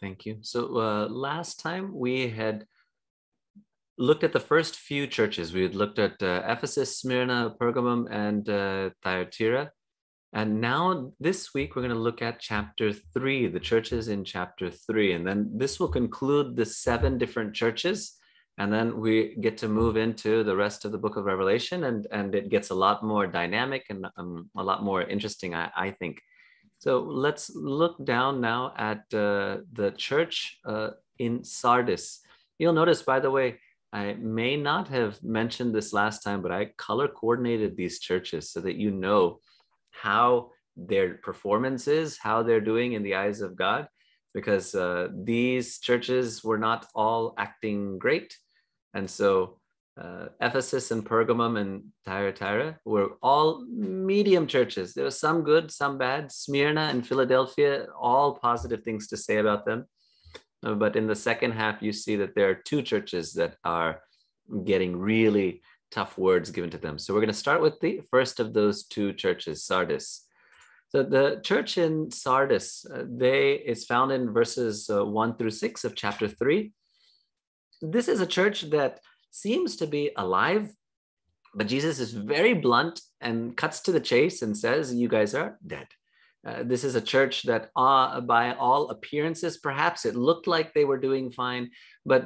Thank you. So uh, last time we had looked at the first few churches. We had looked at uh, Ephesus, Smyrna, Pergamum, and uh, Thyatira. And now this week, we're going to look at chapter three, the churches in chapter three. And then this will conclude the seven different churches. And then we get to move into the rest of the book of Revelation. And, and it gets a lot more dynamic and um, a lot more interesting, I, I think. So let's look down now at uh, the church uh, in Sardis. You'll notice, by the way, I may not have mentioned this last time, but I color coordinated these churches so that you know how their performance is, how they're doing in the eyes of God, because uh, these churches were not all acting great. And so uh, Ephesus and Pergamum and Thyatira were all medium churches. There was some good, some bad. Smyrna and Philadelphia, all positive things to say about them. Uh, but in the second half, you see that there are two churches that are getting really tough words given to them. So we're going to start with the first of those two churches, Sardis. So the church in Sardis, uh, they is found in verses uh, 1 through 6 of chapter 3. This is a church that seems to be alive. But Jesus is very blunt and cuts to the chase and says, You guys are dead. Uh, this is a church that, uh, by all appearances, perhaps it looked like they were doing fine, but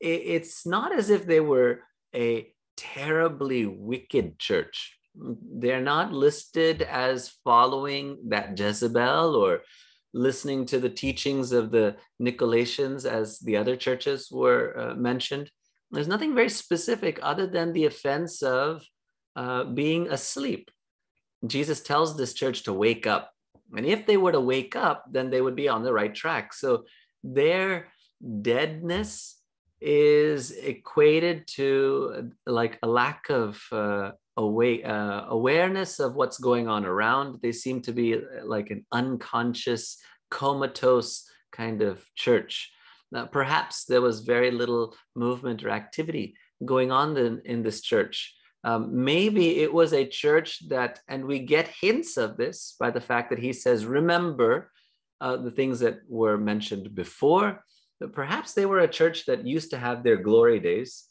it, it's not as if they were a terribly wicked church. They're not listed as following that Jezebel or listening to the teachings of the Nicolaitans as the other churches were uh, mentioned. There's nothing very specific other than the offense of uh, being asleep. Jesus tells this church to wake up. And if they were to wake up, then they would be on the right track. So their deadness is equated to like a lack of uh, uh, awareness of what's going on around. They seem to be like an unconscious, comatose kind of church. Now, perhaps there was very little movement or activity going on in, in this church. Um, maybe it was a church that, and we get hints of this by the fact that he says, remember uh, the things that were mentioned before. But perhaps they were a church that used to have their glory days,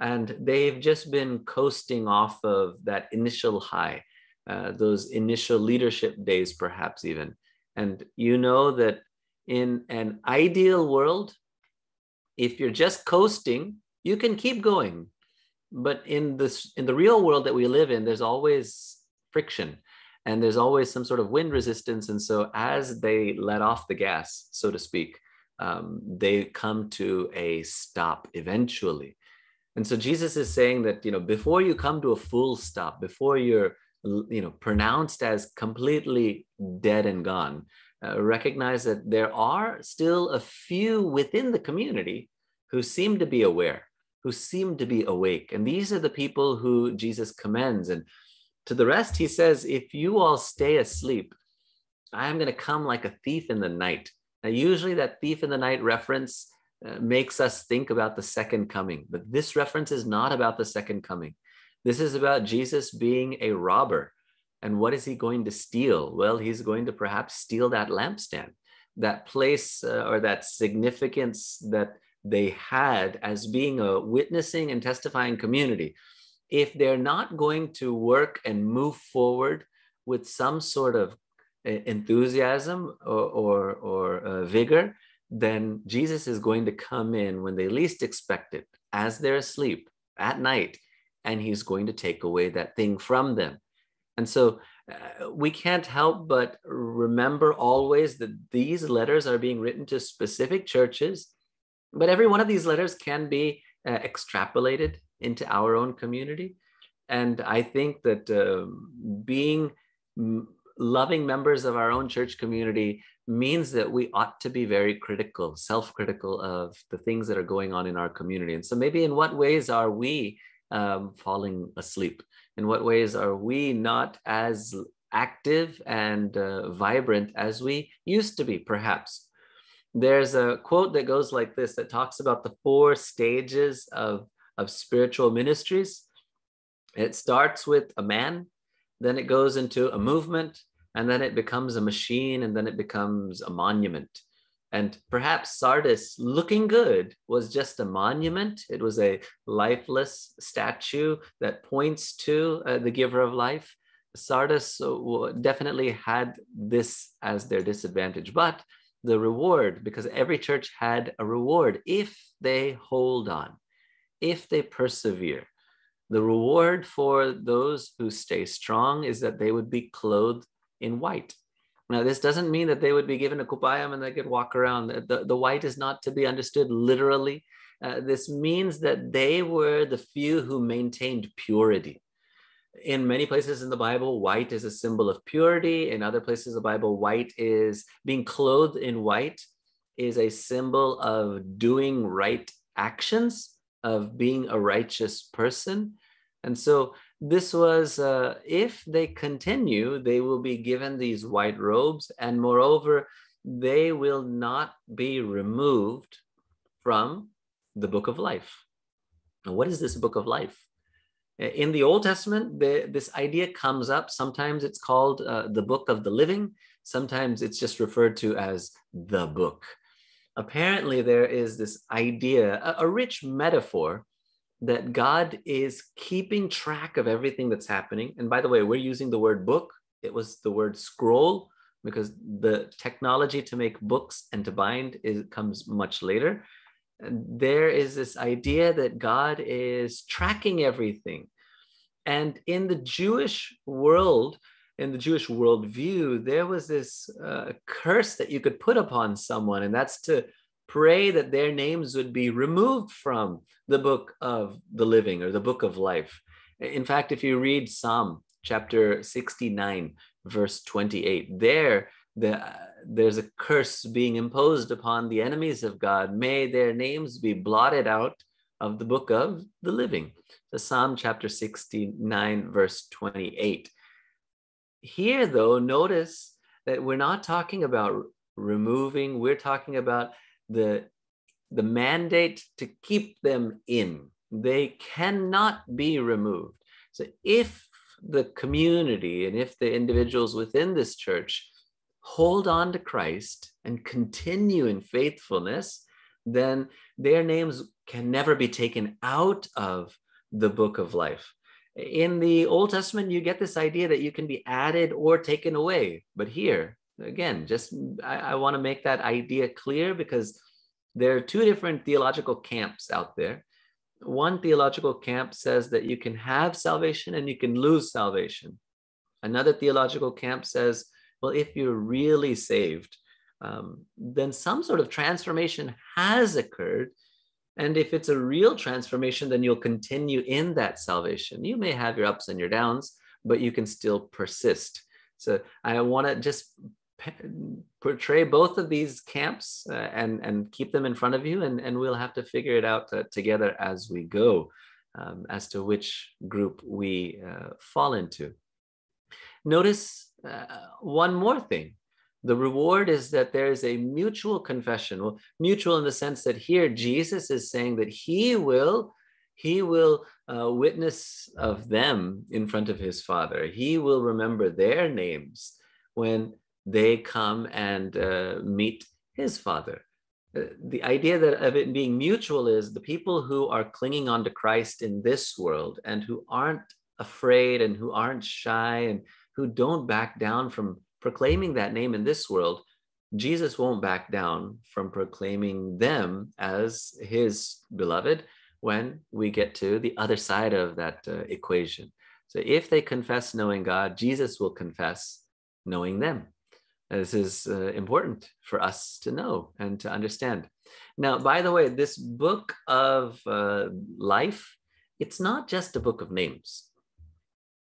and they've just been coasting off of that initial high, uh, those initial leadership days, perhaps even. And you know that in an ideal world, if you're just coasting, you can keep going. But in this in the real world that we live in, there's always friction and there's always some sort of wind resistance. And so as they let off the gas, so to speak, um, they come to a stop eventually. And so Jesus is saying that you know before you come to a full stop, before you're you know pronounced as completely dead and gone, uh, recognize that there are still a few within the community who seem to be aware, who seem to be awake. And these are the people who Jesus commends. And to the rest, he says, If you all stay asleep, I am going to come like a thief in the night. Now, usually that thief in the night reference uh, makes us think about the second coming, but this reference is not about the second coming. This is about Jesus being a robber and what is he going to steal? Well, he's going to perhaps steal that lampstand, that place uh, or that significance that they had as being a witnessing and testifying community. If they're not going to work and move forward with some sort of uh, enthusiasm or, or, or uh, vigor, then Jesus is going to come in when they least expect it, as they're asleep at night, and he's going to take away that thing from them. And so uh, we can't help but remember always that these letters are being written to specific churches, but every one of these letters can be uh, extrapolated into our own community. And I think that uh, being m- loving members of our own church community means that we ought to be very critical, self critical of the things that are going on in our community. And so, maybe in what ways are we um, falling asleep? in what ways are we not as active and uh, vibrant as we used to be, perhaps. There's a quote that goes like this that talks about the four stages of, of spiritual ministries. It starts with a man, then it goes into a movement, and then it becomes a machine, and then it becomes a monument. And perhaps Sardis looking good was just a monument. It was a lifeless statue that points to uh, the giver of life. Sardis uh, definitely had this as their disadvantage, but the reward, because every church had a reward if they hold on, if they persevere. The reward for those who stay strong is that they would be clothed in white. Now, this doesn't mean that they would be given a kupayam and they could walk around. The, the white is not to be understood literally. Uh, this means that they were the few who maintained purity. In many places in the Bible, white is a symbol of purity. In other places, the Bible, white is being clothed in white is a symbol of doing right actions, of being a righteous person. And so this was, uh, if they continue, they will be given these white robes, and moreover, they will not be removed from the book of life. Now, what is this book of life? In the Old Testament, the, this idea comes up. Sometimes it's called uh, the book of the living, sometimes it's just referred to as the book. Apparently, there is this idea, a, a rich metaphor that God is keeping track of everything that's happening. And by the way, we're using the word book, it was the word scroll because the technology to make books and to bind is, comes much later. There is this idea that God is tracking everything. And in the Jewish world, in the Jewish worldview, there was this uh, curse that you could put upon someone, and that's to Pray that their names would be removed from the book of the living or the book of life. In fact, if you read Psalm chapter 69, verse 28, there the, there's a curse being imposed upon the enemies of God. May their names be blotted out of the book of the living. The Psalm chapter 69, verse 28. Here, though, notice that we're not talking about removing, we're talking about the, the mandate to keep them in. They cannot be removed. So if the community and if the individuals within this church hold on to Christ and continue in faithfulness, then their names can never be taken out of the book of life. In the Old Testament, you get this idea that you can be added or taken away. But here, Again, just I, I want to make that idea clear because there are two different theological camps out there. One theological camp says that you can have salvation and you can lose salvation. Another theological camp says, well, if you're really saved, um, then some sort of transformation has occurred. And if it's a real transformation, then you'll continue in that salvation. You may have your ups and your downs, but you can still persist. So I want to just portray both of these camps uh, and and keep them in front of you and and we'll have to figure it out uh, together as we go um, as to which group we uh, fall into notice uh, one more thing the reward is that there is a mutual confession well mutual in the sense that here jesus is saying that he will he will uh, witness of them in front of his father he will remember their names when they come and uh, meet his father. Uh, the idea that of it being mutual is the people who are clinging on to Christ in this world and who aren't afraid and who aren't shy and who don't back down from proclaiming that name in this world, Jesus won't back down from proclaiming them as his beloved when we get to the other side of that uh, equation. So if they confess knowing God, Jesus will confess knowing them. Uh, this is uh, important for us to know and to understand. Now, by the way, this book of uh, life, it's not just a book of names.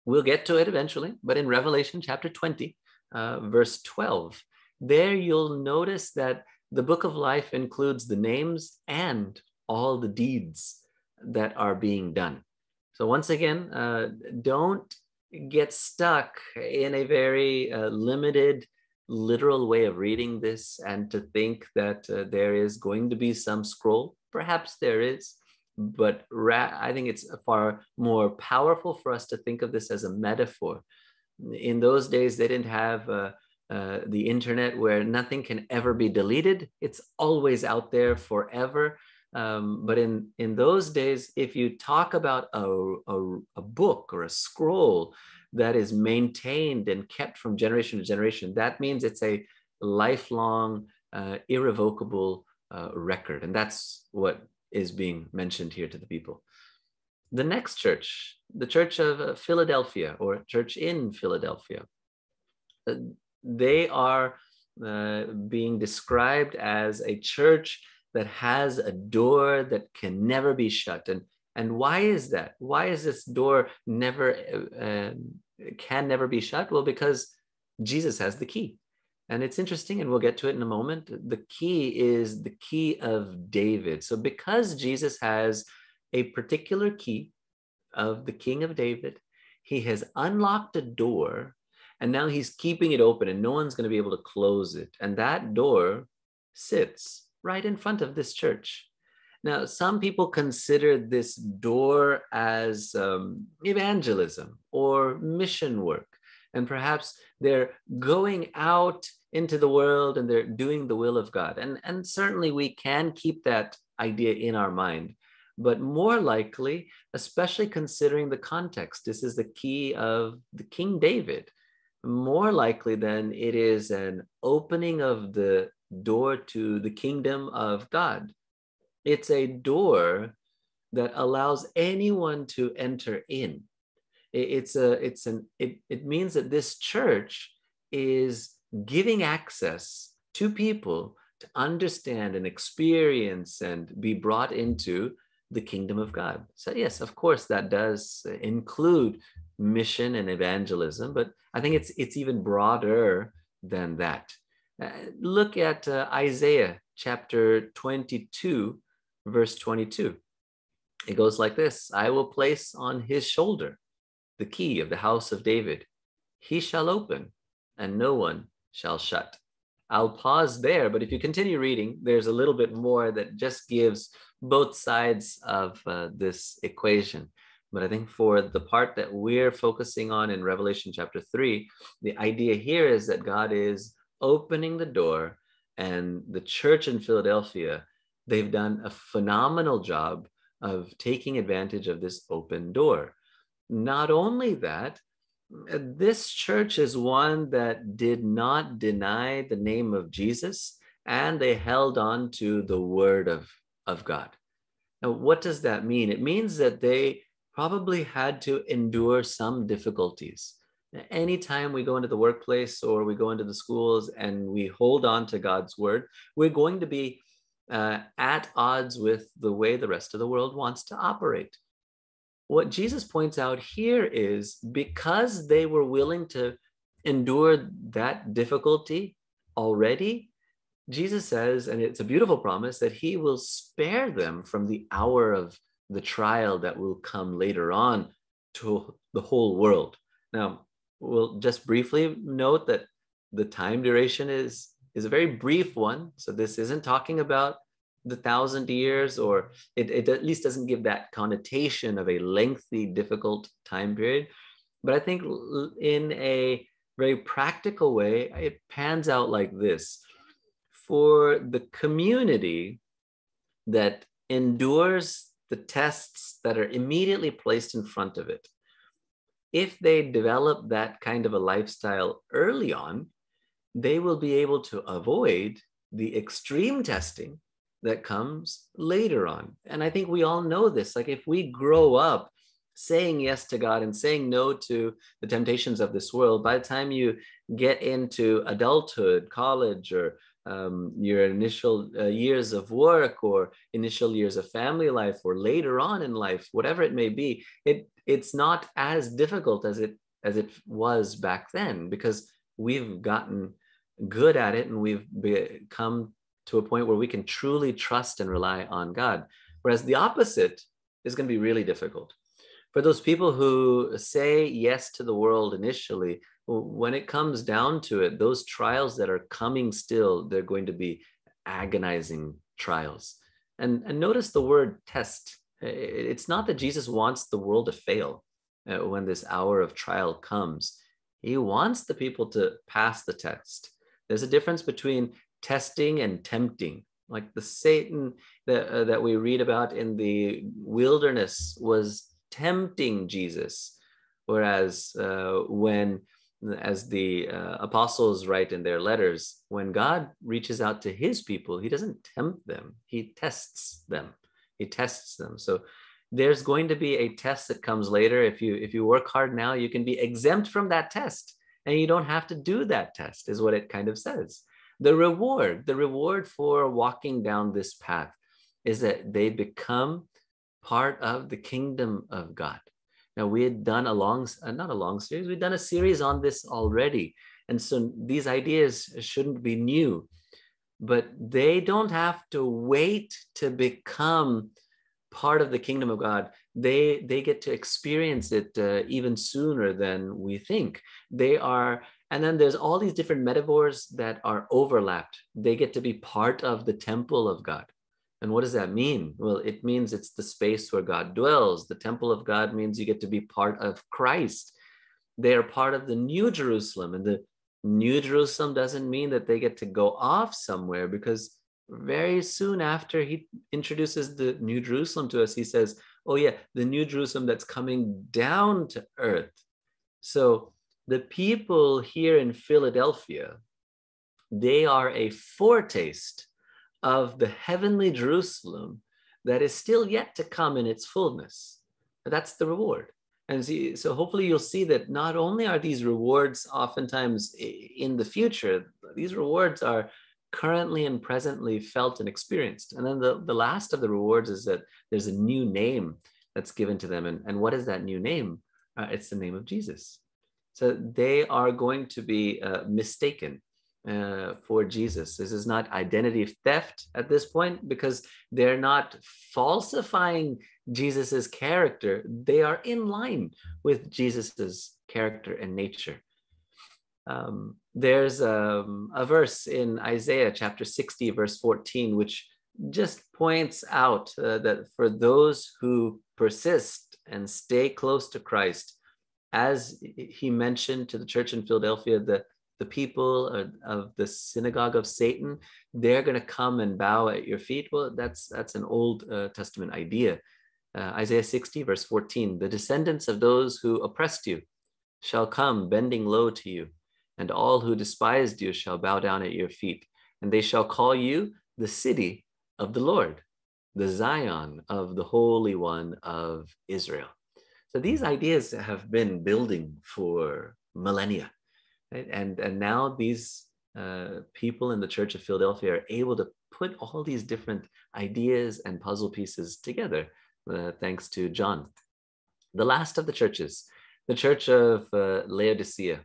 We'll get to it eventually, but in Revelation chapter 20, uh, verse 12, there you'll notice that the book of life includes the names and all the deeds that are being done. So, once again, uh, don't get stuck in a very uh, limited literal way of reading this and to think that uh, there is going to be some scroll. Perhaps there is, but ra- I think it's far more powerful for us to think of this as a metaphor. In those days, they didn't have uh, uh, the internet where nothing can ever be deleted, it's always out there forever. Um, but in, in those days, if you talk about a, a, a book or a scroll, that is maintained and kept from generation to generation, that means it's a lifelong, uh, irrevocable uh, record. And that's what is being mentioned here to the people. The next church, the Church of Philadelphia or Church in Philadelphia, uh, they are uh, being described as a church that has a door that can never be shut. And and why is that? Why is this door never, uh, can never be shut? Well, because Jesus has the key. And it's interesting, and we'll get to it in a moment. The key is the key of David. So, because Jesus has a particular key of the King of David, he has unlocked a door and now he's keeping it open, and no one's going to be able to close it. And that door sits right in front of this church. Now, some people consider this door as um, evangelism or mission work, and perhaps they're going out into the world and they're doing the will of God. And, and certainly we can keep that idea in our mind. But more likely, especially considering the context, this is the key of the King David. More likely than it is an opening of the door to the kingdom of God it's a door that allows anyone to enter in. It's a, it's an, it, it means that this church is giving access to people to understand and experience and be brought into the kingdom of God. So, yes, of course, that does include mission and evangelism, but I think it's it's even broader than that. Uh, look at uh, Isaiah chapter 22, verse 22. It goes like this I will place on his shoulder the key of the house of David. He shall open, and no one shall shut. I'll pause there, but if you continue reading, there's a little bit more that just gives both sides of uh, this equation. But I think for the part that we're focusing on in Revelation chapter 3, the idea here is that God is opening the door, and the church in Philadelphia they've done a phenomenal job of taking advantage of this open door. Not only that, this church is one that did not deny the name of Jesus and they held on to the word of, of God. Now, what does that mean? It means that they probably had to endure some difficulties. Now, anytime we go into the workplace or we go into the schools and we hold on to God's word, we're going to be uh, at odds with the way the rest of the world wants to operate. What Jesus points out here is because they were willing to endure that difficulty already, Jesus says, and it's a beautiful promise, that he will spare them from the hour of the trial that will come later on to the whole world. Now, we'll just briefly note that the time duration is is a very brief one. So this isn't talking about the thousand years, or it, it at least doesn't give that connotation of a lengthy, difficult time period. But I think in a very practical way, it pans out like this. For the community that endures the tests that are immediately placed in front of it, if they develop that kind of a lifestyle early on, they will be able to avoid the extreme testing that comes later on. And I think we all know this. Like, if we grow up saying yes to God and saying no to the temptations of this world, by the time you get into adulthood, college, or um, your initial uh, years of work or initial years of family life or later on in life whatever it may be it it's not as difficult as it as it was back then because we've gotten good at it and we've come to a point where we can truly trust and rely on God. Whereas the opposite is going to be really difficult. For those people who say yes to the world initially, when it comes down to it, those trials that are coming still, they're going to be agonizing trials. And, and notice the word test. It's not that Jesus wants the world to fail uh, when this hour of trial comes. He wants the people to pass the test. There's a difference between testing and tempting. Like the Satan that, uh, that we read about in the wilderness was tempting Jesus. Whereas uh, when, as the uh, apostles write in their letters, when God reaches out to his people, he doesn't tempt them, he tests them. He tests them. So there's going to be a test that comes later. If you if you work hard now, you can be exempt from that test and you don't have to do that test is what it kind of says the reward the reward for walking down this path is that they become part of the kingdom of god now we had done a long uh, not a long series we've done a series on this already and so these ideas shouldn't be new but they don't have to wait to become part of the kingdom of god they they get to experience it uh, even sooner than we think they are and then there's all these different metaphors that are overlapped they get to be part of the temple of god and what does that mean well it means it's the space where god dwells the temple of god means you get to be part of christ they are part of the new jerusalem and the new jerusalem doesn't mean that they get to go off somewhere because very soon after he introduces the new jerusalem to us he says oh yeah, the new Jerusalem that's coming down to earth. So the people here in Philadelphia, they are a foretaste of the heavenly Jerusalem that is still yet to come in its fullness. That's the reward. And so hopefully you'll see that not only are these rewards oftentimes in the future, these rewards are currently and presently felt and experienced. And then the, the last of the rewards is that there's a new name that's given to them. And, and what is that new name? Uh, it's the name of Jesus. So they are going to be uh, mistaken uh, for Jesus. This is not identity theft at this point because they're not falsifying Jesus's character. They are in line with Jesus's character and nature. Um, there's um, a verse in Isaiah chapter 60, verse 14, which just points out uh, that for those who persist and stay close to Christ, as he mentioned to the church in Philadelphia, the, the people of, of the synagogue of Satan, they're going to come and bow at your feet. Well, that's, that's an Old uh, Testament idea. Uh, Isaiah 60, verse 14 The descendants of those who oppressed you shall come bending low to you and all who despised you shall bow down at your feet, and they shall call you the city of the Lord, the Zion of the Holy One of Israel. So these ideas have been building for millennia. Right? And, and now these uh, people in the Church of Philadelphia are able to put all these different ideas and puzzle pieces together, uh, thanks to John. The last of the churches, the Church of uh, Laodicea.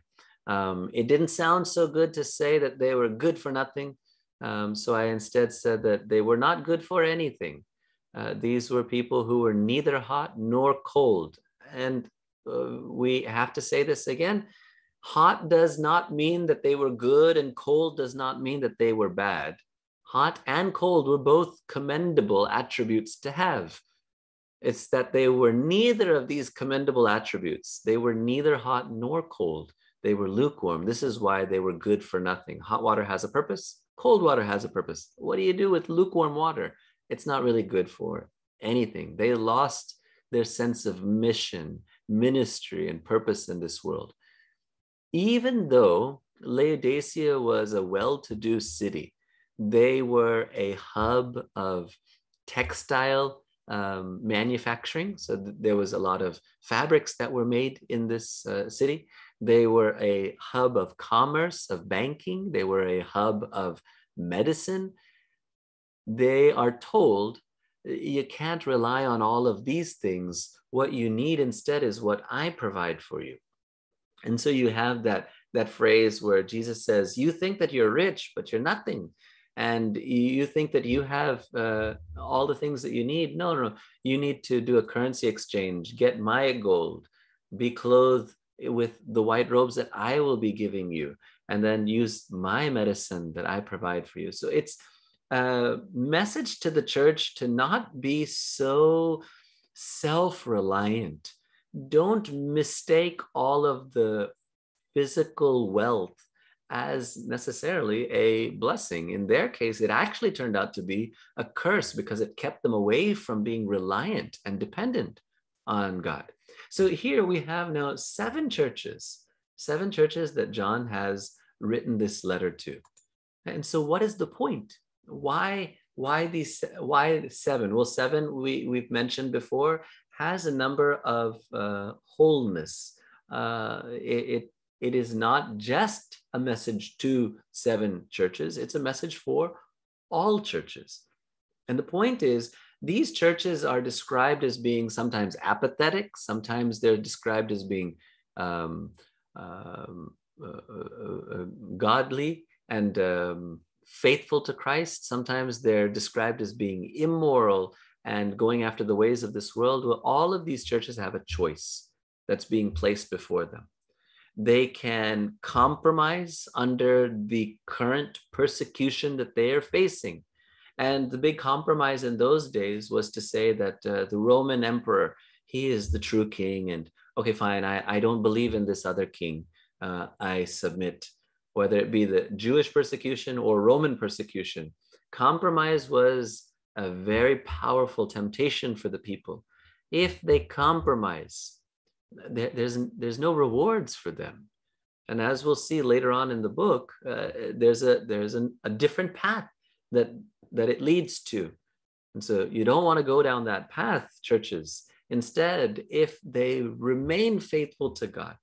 Um, it didn't sound so good to say that they were good for nothing. Um, so I instead said that they were not good for anything. Uh, these were people who were neither hot nor cold. And uh, we have to say this again hot does not mean that they were good, and cold does not mean that they were bad. Hot and cold were both commendable attributes to have. It's that they were neither of these commendable attributes. They were neither hot nor cold. They were lukewarm. This is why they were good for nothing. Hot water has a purpose, cold water has a purpose. What do you do with lukewarm water? It's not really good for anything. They lost their sense of mission, ministry, and purpose in this world. Even though Laodicea was a well to do city, they were a hub of textile um, manufacturing. So th- there was a lot of fabrics that were made in this uh, city. They were a hub of commerce, of banking. They were a hub of medicine. They are told you can't rely on all of these things. What you need instead is what I provide for you. And so you have that, that phrase where Jesus says, You think that you're rich, but you're nothing. And you think that you have uh, all the things that you need. No, no, you need to do a currency exchange, get my gold, be clothed with the white robes that I will be giving you, and then use my medicine that I provide for you. So it's a message to the church to not be so self reliant. Don't mistake all of the physical wealth as necessarily a blessing. In their case, it actually turned out to be a curse because it kept them away from being reliant and dependent on God. So here we have now seven churches, seven churches that John has written this letter to. And so what is the point? Why why these why seven? Well, seven we we've mentioned before has a number of uh, wholeness. Uh, it, it it is not just a message to seven churches; it's a message for all churches. And the point is these churches are described as being sometimes apathetic, sometimes they're described as being um, um, uh, uh, uh, godly and um, faithful to Christ. Sometimes they're described as being immoral and going after the ways of this world. Well, all of these churches have a choice that's being placed before them. They can compromise under the current persecution that they are facing and the big compromise in those days was to say that uh, the Roman emperor, he is the true king. And okay, fine, I, I don't believe in this other king. Uh, I submit, whether it be the Jewish persecution or Roman persecution. Compromise was a very powerful temptation for the people. If they compromise, there, there's, there's no rewards for them. And as we'll see later on in the book, uh, there's, a, there's an, a different path that that it leads to. And so you don't want to go down that path, churches. Instead, if they remain faithful to God,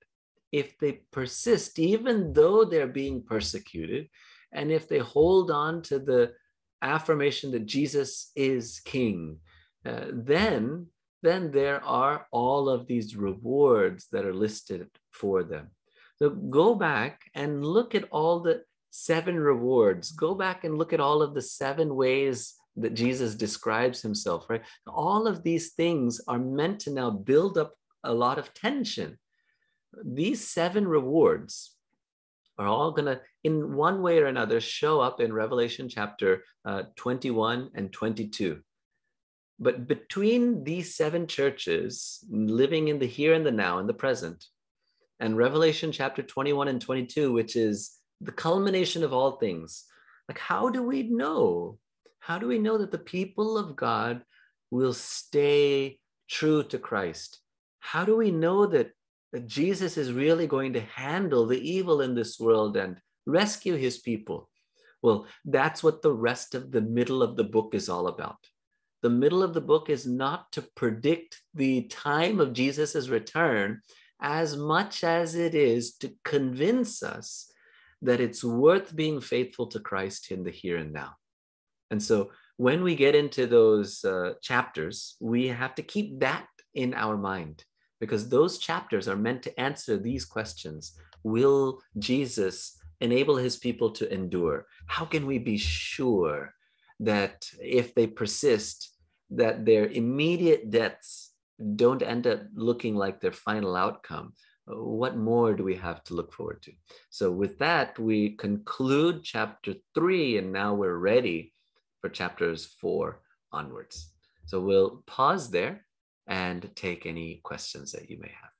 if they persist, even though they're being persecuted, and if they hold on to the affirmation that Jesus is King, uh, then then there are all of these rewards that are listed for them. So go back and look at all the seven rewards. Go back and look at all of the seven ways that Jesus describes himself, right? All of these things are meant to now build up a lot of tension. These seven rewards are all going to, in one way or another, show up in Revelation chapter uh, 21 and 22. But between these seven churches living in the here and the now and the present, and Revelation chapter 21 and 22, which is the culmination of all things. Like, how do we know? How do we know that the people of God will stay true to Christ? How do we know that, that Jesus is really going to handle the evil in this world and rescue his people? Well, that's what the rest of the middle of the book is all about. The middle of the book is not to predict the time of Jesus' return as much as it is to convince us that it's worth being faithful to Christ in the here and now. And so when we get into those uh, chapters, we have to keep that in our mind because those chapters are meant to answer these questions Will Jesus enable his people to endure? How can we be sure that if they persist, that their immediate deaths don't end up looking like their final outcome, what more do we have to look forward to? So, with that, we conclude chapter three, and now we're ready for chapters four onwards. So, we'll pause there and take any questions that you may have.